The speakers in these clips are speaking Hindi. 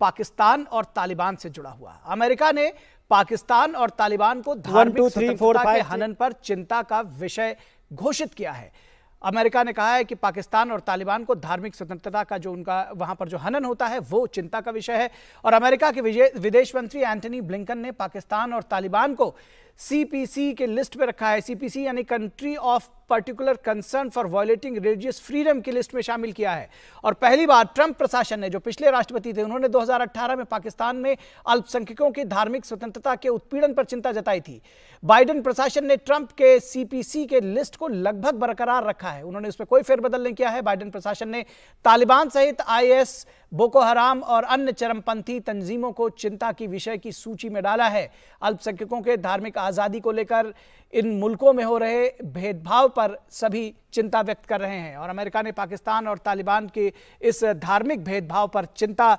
पाकिस्तान और तालिबान से जुड़ा हुआ अमेरिका ने पाकिस्तान और तालिबान को धार्मिक के हनन पर चिंता का विषय घोषित किया है अमेरिका ने कहा है कि पाकिस्तान और तालिबान को धार्मिक स्वतंत्रता का जो उनका वहां पर जो हनन होता है वो चिंता का विषय है और अमेरिका के विदेश मंत्री एंटनी ब्लिंकन ने पाकिस्तान और तालिबान को सीपीसी के लिस्ट में रखा है सीपीसी यानी country of particular concern for violating religious freedom की लिस्ट में शामिल किया है और पहली बार ट्रंप प्रशासन ने जो पिछले राष्ट्रपति थे उन्होंने 2018 में पाकिस्तान में अल्पसंख्यकों की धार्मिक स्वतंत्रता के उत्पीड़न पर चिंता जताई थी बाइडन प्रशासन ने ट्रंप के सीपीसी के लिस्ट को लगभग बरकरार रखा है उन्होंने उसमें कोई फेरबदल नहीं किया है बाइडन प्रशासन ने तालिबान सहित आई बोको हराम और अन्य चरमपंथी तंजीमों को चिंता की विषय की सूची में डाला है अल्पसंख्यकों के धार्मिक आज़ादी को लेकर इन मुल्कों में हो रहे भेदभाव पर सभी चिंता व्यक्त कर रहे हैं और अमेरिका ने पाकिस्तान और तालिबान के इस धार्मिक भेदभाव पर चिंता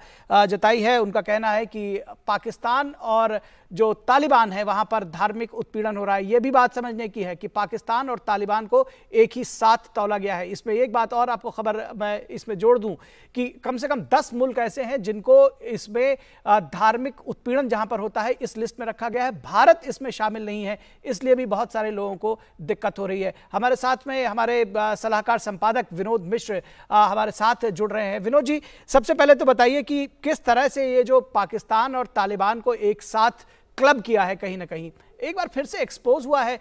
जताई है उनका कहना है कि पाकिस्तान और जो तालिबान है वहां पर धार्मिक उत्पीड़न हो रहा है ये भी बात समझने की है कि पाकिस्तान और तालिबान को एक ही साथ तोला गया है इसमें एक बात और आपको खबर मैं इसमें जोड़ दूं कि कम से कम दस मुल्क ऐसे हैं जिनको इसमें धार्मिक उत्पीड़न जहां पर होता है इस लिस्ट में रखा गया है भारत इसमें शामिल नहीं है इसलिए भी बहुत सारे लोगों को दिक्कत हो रही है हमारे साथ में हमारे सलाहकार संपादक विनोद मिश्र हमारे साथ जुड़ रहे हैं विनोद जी सबसे पहले तो बताइए कि किस तरह से ये जो पाकिस्तान और तालिबान को एक साथ क्लब किया है कहीं ना कहीं एक बार फिर से एक्सपोज हुआ है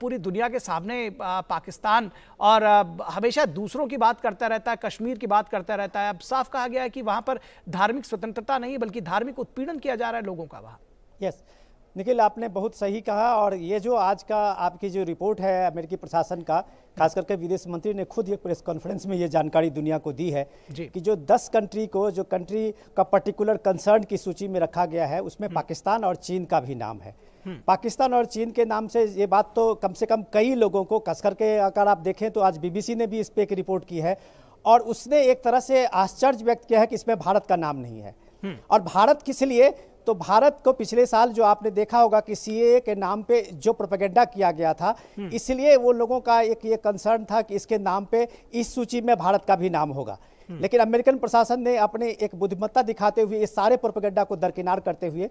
पूरी दुनिया के सामने पाकिस्तान और हमेशा दूसरों की बात करता रहता है कश्मीर की बात करता रहता है अब साफ कहा गया है कि वहां पर धार्मिक स्वतंत्रता नहीं बल्कि धार्मिक उत्पीड़न किया जा रहा है लोगों का वहां यस yes. निखिल आपने बहुत सही कहा और ये जो आज का आपकी जो रिपोर्ट है अमेरिकी प्रशासन का खास करके विदेश मंत्री ने खुद एक प्रेस कॉन्फ्रेंस में ये जानकारी दुनिया को दी है कि जो 10 कंट्री को जो कंट्री का पर्टिकुलर कंसर्न की सूची में रखा गया है उसमें हम्म। पाकिस्तान और चीन का भी नाम है हम्म। पाकिस्तान और चीन के नाम से ये बात तो कम से कम कई लोगों को खास करके अगर आप देखें तो आज बीबीसी ने भी इस पर एक रिपोर्ट की है और उसने एक तरह से आश्चर्य व्यक्त किया है कि इसमें भारत का नाम नहीं है हम्म। और भारत किस लिए तो भारत को पिछले साल जो आपने देखा होगा कि सी के नाम पे जो प्रोपेगेंडा किया गया था हम्म। इसलिए वो लोगों का एक ये कंसर्न था कि इसके नाम पे इस सूची में भारत का भी नाम होगा हम्म। लेकिन अमेरिकन प्रशासन ने अपने एक बुद्धिमत्ता दिखाते हुए इस सारे प्रोपेगेंडा को दरकिनार करते हुए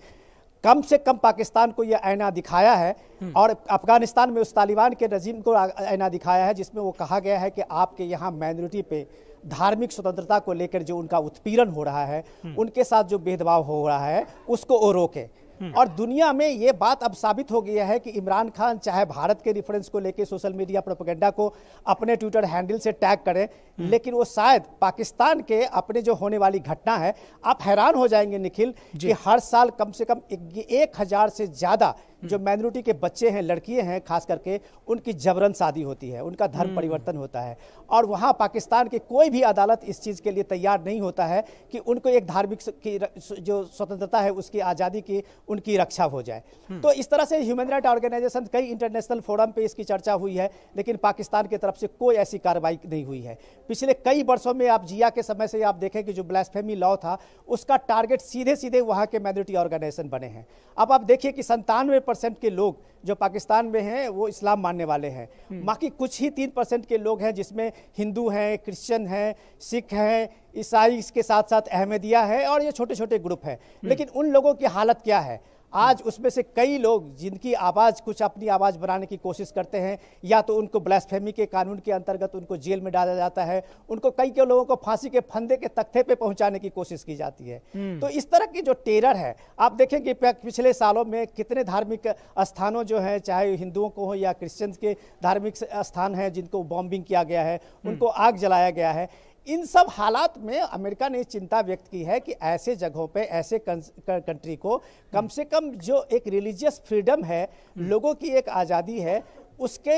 कम से कम पाकिस्तान को यह आईना दिखाया है हम्म। और अफगानिस्तान में उस तालिबान के रजीम को आईना दिखाया है जिसमें वो कहा गया है कि आपके यहाँ माइनॉरिटी पे धार्मिक स्वतंत्रता को लेकर जो उनका उत्पीड़न हो रहा है हम्म। उनके साथ जो भेदभाव हो रहा है उसको वो रोके हम्म। और दुनिया में ये बात अब साबित हो गया है कि इमरान खान चाहे भारत के रेफरेंस को लेकर सोशल मीडिया प्रोपोगेंडा को अपने ट्विटर हैंडल से टैग करें हम्म। लेकिन वो शायद पाकिस्तान के अपने जो होने वाली घटना है आप हैरान हो जाएंगे निखिल कि हर साल कम से कम एक हजार से ज़्यादा हम्म। जो माइनोरिटी के बच्चे हैं लड़कियां हैं खास करके उनकी जबरन शादी होती है उनका धर्म परिवर्तन होता है और वहां पाकिस्तान की कोई भी अदालत इस चीज़ के लिए तैयार नहीं होता है कि उनको एक धार्मिक की जो स्वतंत्रता है उसकी आज़ादी की उनकी रक्षा हो जाए तो इस तरह से ह्यूमन राइट ऑर्गेनाइजेशन कई इंटरनेशनल फोरम पे इसकी चर्चा हुई है लेकिन पाकिस्तान की तरफ से कोई ऐसी कार्रवाई नहीं हुई है पिछले कई वर्षों में आप जिया के समय से आप देखें कि जो ब्लैसफेमी लॉ था उसका टारगेट सीधे सीधे वहाँ के माइनोरिटी ऑर्गेनाइजेशन बने हैं अब आप देखिए कि संतानवे परसेंट के लोग जो पाकिस्तान में हैं वो इस्लाम मानने वाले हैं हम्म। बाकी कुछ ही तीन परसेंट के लोग हैं जिसमें हिंदू हैं क्रिश्चन हैं सिख हैं ईसाई के साथ साथ अहमदिया है और ये छोटे छोटे ग्रुप है लेकिन उन लोगों की हालत क्या है आज उसमें से कई लोग जिनकी आवाज़ कुछ अपनी आवाज़ बनाने की कोशिश करते हैं या तो उनको ब्लैसफेमी के कानून के अंतर्गत उनको जेल में डाला जाता है उनको कई के लोगों को फांसी के फंदे के तख्ते पे पहुंचाने की कोशिश की जाती है हम्म। तो इस तरह की जो टेरर है आप देखें कि पिछले सालों में कितने धार्मिक स्थानों जो हैं चाहे हिंदुओं को हो या क्रिश्चियंस के धार्मिक स्थान हैं जिनको बॉम्बिंग किया गया है हम्म। उनको आग जलाया गया है इन सब हालात में अमेरिका ने चिंता व्यक्त की है कि ऐसे जगहों पे ऐसे कंट्री को कम से कम जो एक रिलीजियस फ्रीडम है हम्म। लोगों की एक आज़ादी है उसके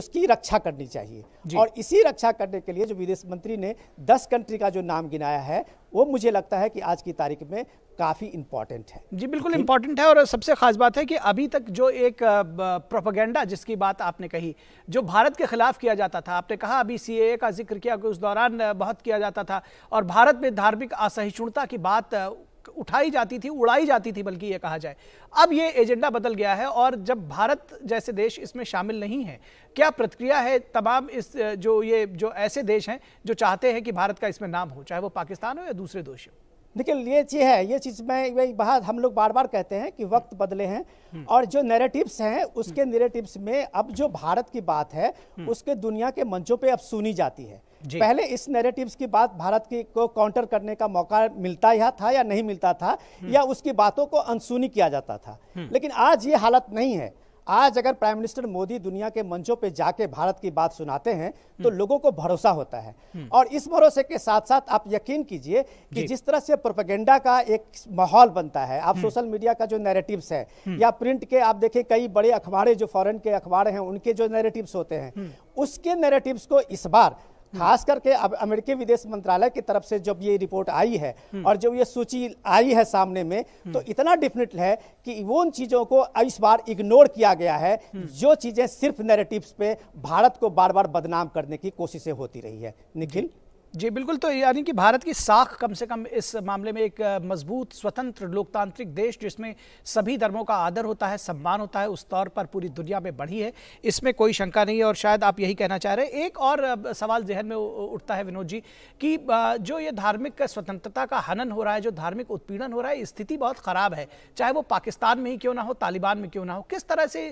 उसकी रक्षा करनी चाहिए और इसी रक्षा करने के लिए जो विदेश मंत्री ने दस कंट्री का जो नाम गिनाया है वो मुझे लगता है कि आज की तारीख में काफ़ी इम्पॉर्टेंट है जी बिल्कुल इम्पॉर्टेंट है और सबसे ख़ास बात है कि अभी तक जो एक प्रोपागेंडा जिसकी बात आपने कही जो भारत के ख़िलाफ़ किया जाता था आपने कहा अभी सी का जिक्र किया कि उस दौरान बहुत किया जाता था और भारत में धार्मिक असहिष्णुता की बात उठाई जाती थी उड़ाई जाती थी बल्कि ये कहा जाए अब ये एजेंडा बदल गया है और जब भारत जैसे देश इसमें शामिल नहीं है क्या प्रतिक्रिया है तमाम इस जो ये जो ऐसे देश हैं जो चाहते हैं कि भारत का इसमें नाम हो चाहे वो पाकिस्तान हो या दूसरे देश हो देखिए ये चीज़ है ये चीज़ में वही बात हम लोग बार बार कहते हैं कि वक्त बदले हैं हम्म। और जो नेरेटिव्स हैं उसके नेरेटिव्स हम्म। में अब जो भारत की बात है हम्म। उसके दुनिया के मंचों पे अब सुनी जाती है पहले इस नेरेटिव्स की बात भारत की को काउंटर करने का मौका मिलता या था या नहीं मिलता था हम्म। या उसकी बातों को अनसुनी किया जाता था हम्म। लेकिन आज ये हालत नहीं है आज अगर प्राइम मिनिस्टर मोदी दुनिया के मंचों पे जाके भारत की बात सुनाते हैं तो हम्म। लोगों को भरोसा होता है और इस भरोसे के साथ साथ आप यकीन कीजिए कि जिस तरह से प्रोपेगेंडा का एक माहौल बनता है आप सोशल मीडिया का जो नैरेटिव्स है या प्रिंट के आप देखें कई बड़े अखबारें जो फॉरेन के अखबार हैं उनके जो नैरेटिव्स होते हैं उसके नैरेटिव्स को इस बार हम्म। खास करके अब अमेरिकी विदेश मंत्रालय की तरफ से जब ये रिपोर्ट आई है हम्म। और जब ये सूची आई है सामने में तो हम्म। इतना डिफिनेट है कि वो उन चीज़ों को इस बार इग्नोर किया गया है जो चीज़ें सिर्फ नेरेटिव पे भारत को बार बार बदनाम करने की कोशिशें होती रही है निखिल जी बिल्कुल तो यानी कि भारत की साख कम से कम इस मामले में एक मजबूत स्वतंत्र लोकतांत्रिक देश जिसमें सभी धर्मों का आदर होता है सम्मान होता है उस तौर पर पूरी दुनिया में बढ़ी है इसमें कोई शंका नहीं है और शायद आप यही कहना चाह रहे हैं एक और सवाल जहन में उठता है विनोद जी कि जो ये धार्मिक स्वतंत्रता का हनन हो रहा है जो धार्मिक उत्पीड़न हो रहा है स्थिति बहुत ख़राब है चाहे वो पाकिस्तान में ही क्यों ना हो तालिबान में क्यों ना हो किस तरह से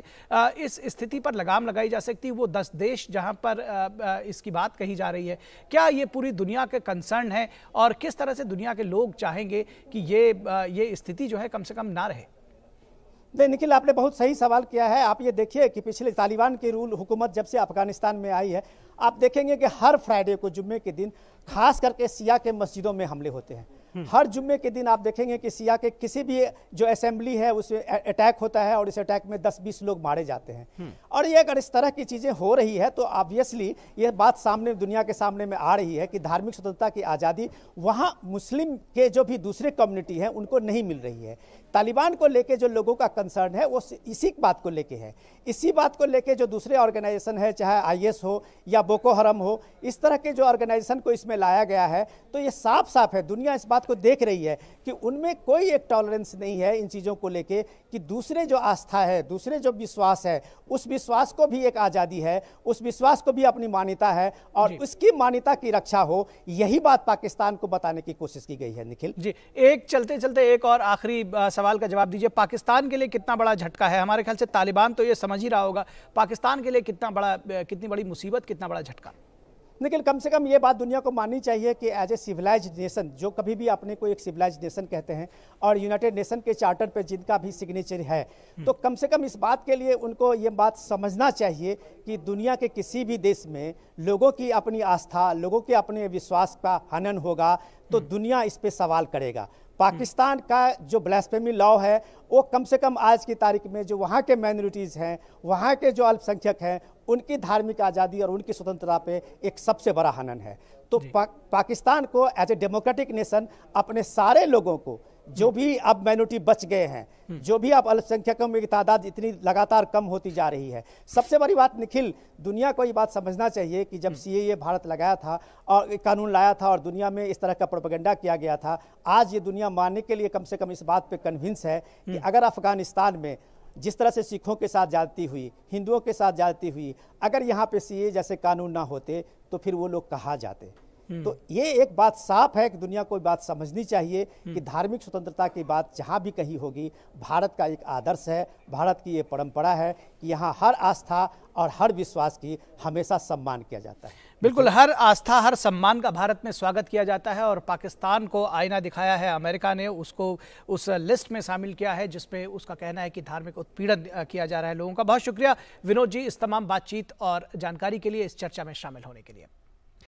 इस स्थिति पर लगाम लगाई जा सकती है वो दस देश जहाँ पर इसकी बात कही जा रही है क्या ये पूरी पूरी दुनिया के कंसर्न है और किस तरह से दुनिया के लोग चाहेंगे कि ये ये स्थिति जो है कम से कम ना रहे नहीं निखिल आपने बहुत सही सवाल किया है आप ये देखिए कि पिछले तालिबान की रूल हुकूमत जब से अफगानिस्तान में आई है आप देखेंगे कि हर फ्राइडे को जुम्मे के दिन खास करके सिया के मस्जिदों में हमले होते हैं हर जुम्मे के दिन आप देखेंगे कि सिया के किसी भी जो असेंबली है उसमें अटैक होता है और इस अटैक में 10-20 लोग मारे जाते हैं हम्म। और ये अगर इस तरह की चीज़ें हो रही है तो ऑब्वियसली ये बात सामने दुनिया के सामने में आ रही है कि धार्मिक स्वतंत्रता की आज़ादी वहाँ मुस्लिम के जो भी दूसरे कम्युनिटी हैं उनको नहीं मिल रही है तालिबान को लेके जो लोगों का कंसर्न है वो इसी बात को लेके है इसी बात को लेके जो दूसरे ऑर्गेनाइजेशन है चाहे आई हो या बोको हरम हो इस तरह के जो ऑर्गेनाइजेशन को इसमें लाया गया है तो ये साफ साफ है दुनिया इस बात को देख रही है कि उनमें कोई एक टॉलरेंस नहीं है इन चीज़ों को लेके कि दूसरे जो आस्था है दूसरे जो विश्वास है उस विश्वास को भी एक आज़ादी है उस विश्वास को भी अपनी मान्यता है और उसकी मान्यता की रक्षा हो यही बात पाकिस्तान को बताने की कोशिश की गई है निखिल जी एक चलते चलते एक और आखिरी सवाल का जवाब दीजिए पाकिस्तान के लिए कितना बड़ा झटका है हमारे ख्याल से तालिबान तो ये समझ ही रहा होगा पाकिस्तान के लिए कितना बड़ा कितनी बड़ी मुसीबत कितना बड़ा झटका निखिल कम से कम ये बात दुनिया को माननी चाहिए कि एज ए सिविलाइज नेशन जो कभी भी अपने को एक सिविलाइज नेशन कहते हैं और यूनाइटेड नेशन के चार्टर पर जिनका भी सिग्नेचर है हम्म। तो कम से कम इस बात के लिए उनको ये बात समझना चाहिए कि दुनिया के किसी भी देश में लोगों की अपनी आस्था लोगों के अपने विश्वास का हनन होगा तो हम्म। दुनिया इस पर सवाल करेगा पाकिस्तान का जो ब्लैस्पेमी लॉ है वो कम से कम आज की तारीख में जो वहाँ के माइनॉरिटीज़ हैं वहाँ के जो अल्पसंख्यक हैं उनकी धार्मिक आज़ादी और उनकी स्वतंत्रता पे एक सबसे बड़ा हनन है तो पा, पाकिस्तान को एज ए डेमोक्रेटिक नेशन अपने सारे लोगों को जो भी अब माइनोरिटी बच गए हैं जो भी आप अल्पसंख्यकों की तादाद इतनी लगातार कम होती जा रही है सबसे बड़ी बात निखिल दुनिया को ये बात समझना चाहिए कि जब सी हम्म। भारत लगाया था और कानून लाया था और दुनिया में इस तरह का प्रोपगेंडा किया गया था आज ये दुनिया मानने के लिए कम से कम इस बात पर कन्विंस है कि हम्म। अगर अफगानिस्तान में जिस तरह से सिखों के साथ जाती हुई हिंदुओं के साथ जाती हुई अगर यहाँ पे सीए जैसे कानून ना होते तो फिर वो लोग कहाँ जाते हम्म। तो ये एक बात साफ है कि दुनिया को बात समझनी चाहिए हम्म। कि धार्मिक स्वतंत्रता की बात जहाँ भी कहीं होगी भारत का एक आदर्श है भारत की ये परंपरा है कि यहाँ हर आस्था और हर विश्वास की हमेशा सम्मान किया जाता है बिल्कुल हर आस्था हर सम्मान का भारत में स्वागत किया जाता है और पाकिस्तान को आईना दिखाया है अमेरिका ने उसको उस लिस्ट में शामिल किया है जिसमें उसका कहना है कि धार्मिक उत्पीड़न किया जा रहा है लोगों का बहुत शुक्रिया विनोद जी इस तमाम बातचीत और जानकारी के लिए इस चर्चा में शामिल होने के लिए